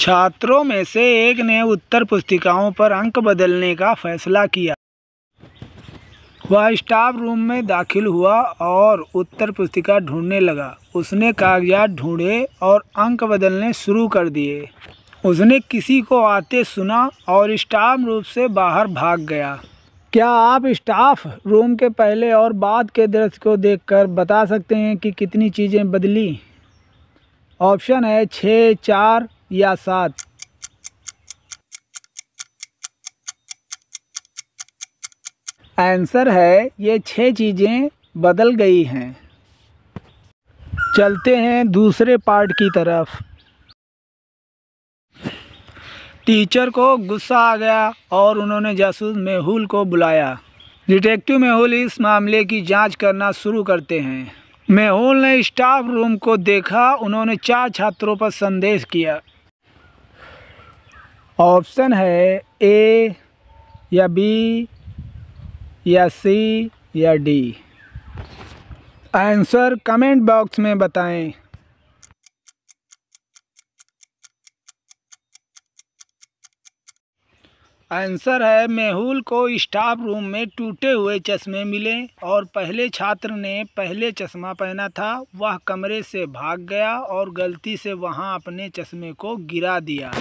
छात्रों में से एक ने उत्तर पुस्तिकाओं पर अंक बदलने का फैसला किया वह स्टाफ रूम में दाखिल हुआ और उत्तर पुस्तिका ढूंढने लगा उसने कागजात ढूंढे और अंक बदलने शुरू कर दिए उसने किसी को आते सुना और स्टाफ रूम से बाहर भाग गया क्या आप स्टाफ रूम के पहले और बाद के दृश्य को देखकर बता सकते हैं कि कितनी चीज़ें बदली ऑप्शन है छः चार या सात आंसर है ये छह चीज़ें बदल गई हैं चलते हैं दूसरे पार्ट की तरफ टीचर को गुस्सा आ गया और उन्होंने जासूस मेहुल को बुलाया डिटेक्टिव मेहुल इस मामले की जांच करना शुरू करते हैं मेहुल ने स्टाफ रूम को देखा उन्होंने चार छात्रों पर संदेश किया ऑप्शन है ए या बी या सी या डी आंसर कमेंट बॉक्स में बताएं आंसर है मेहुल को स्टाफ रूम में टूटे हुए चश्मे मिले और पहले छात्र ने पहले चश्मा पहना था वह कमरे से भाग गया और गलती से वहां अपने चश्मे को गिरा दिया